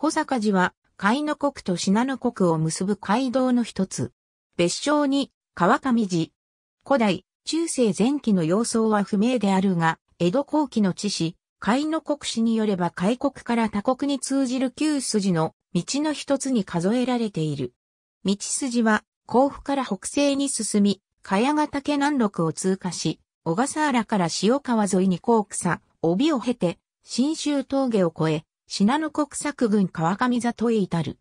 保坂寺は、海の国と信濃国を結ぶ街道の一つ。別称に、川上寺。古代、中世前期の様相は不明であるが、江戸後期の地史、海の国史によれば開国から他国に通じる旧筋の道の一つに数えられている。道筋は、甲府から北西に進み、茅ヶ岳南麓を通過し、小笠原から塩川沿いに甲草、帯を経て、新州峠を越え、信濃国作軍川上里へ至る。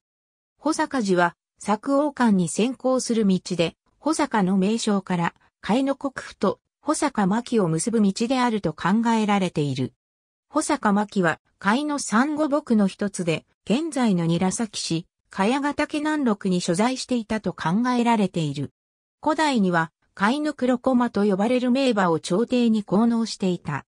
穂坂寺は、作王館に先行する道で、穂坂の名称から、海の国府と穂坂牧を結ぶ道であると考えられている。穂坂牧は、海の三五木の一つで、現在の韮崎市、茅ヶ岳南麓に所在していたと考えられている。古代には、貝の黒駒と呼ばれる名馬を朝廷に奉納していた。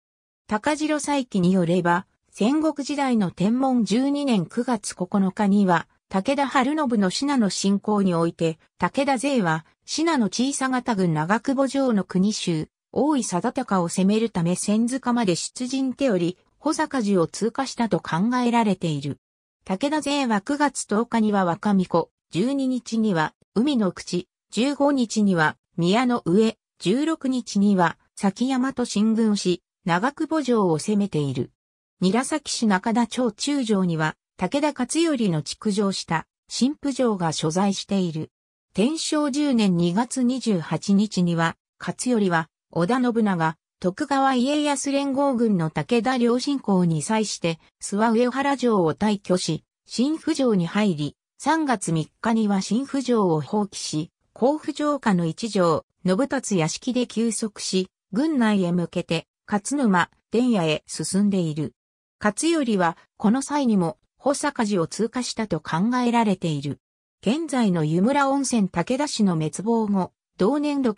高城再起によれば、戦国時代の天文12年9月9日には、武田春信の信濃侵攻において、武田勢は、信濃小さ型軍長久保城の国衆、大井貞高を攻めるため千塚まで出陣手より、保坂寺を通過したと考えられている。武田勢は9月10日には若巫女、12日には海の口、15日には宮の上、16日には崎山と進軍し、長久保城を攻めている。韮崎市中田町中城には、武田勝頼の築城した新婦城が所在している。天正10年2月28日には、勝頼は、織田信長、徳川家康連合軍の武田良信公に際して、諏訪上原城を退去し、新府城に入り、3月3日には新府城を放棄し、甲府城下の一城、信達屋敷で休息し、軍内へ向けて、勝沼、伝野へ進んでいる。勝頼は、この際にも、保坂寺を通過したと考えられている。現在の湯村温泉武田市の滅亡後、同年度、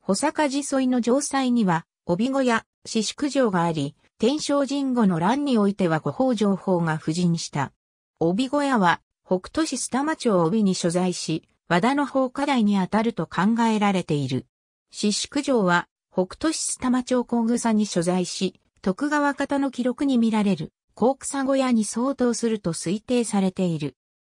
保坂寺沿いの城塞には、帯小屋、四宿城があり、天正神後の乱においては五法情報が布陣した。帯小屋は、北都市須玉町帯に所在し、和田の法課題にあたると考えられている。四宿城は、北都市須玉町小草に所在し、徳川方の記録に見られる、高草小屋に相当すると推定されている。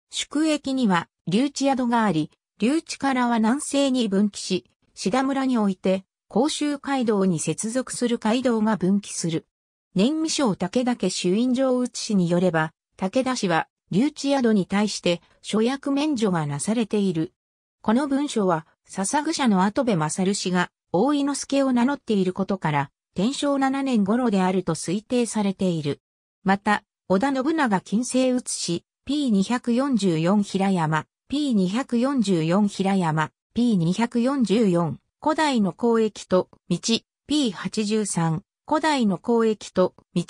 宿駅には、留置宿があり、留置からは南西に分岐し、志田村において、甲州街道に接続する街道が分岐する。年味省武田家主院上内氏によれば、武田氏は、留置宿に対して、諸役免除がなされている。この文書は、笹草社の跡部勝氏が、大井之助を名乗っていることから、天正7年頃であると推定されている。また、織田信長近世写し、P244 平山、P244 平山、P244 古代の交易と道、P83 古代の交易と道、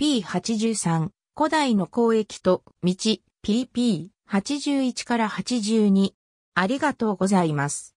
P83 古代の交易と道、PP81 から82。ありがとうございます。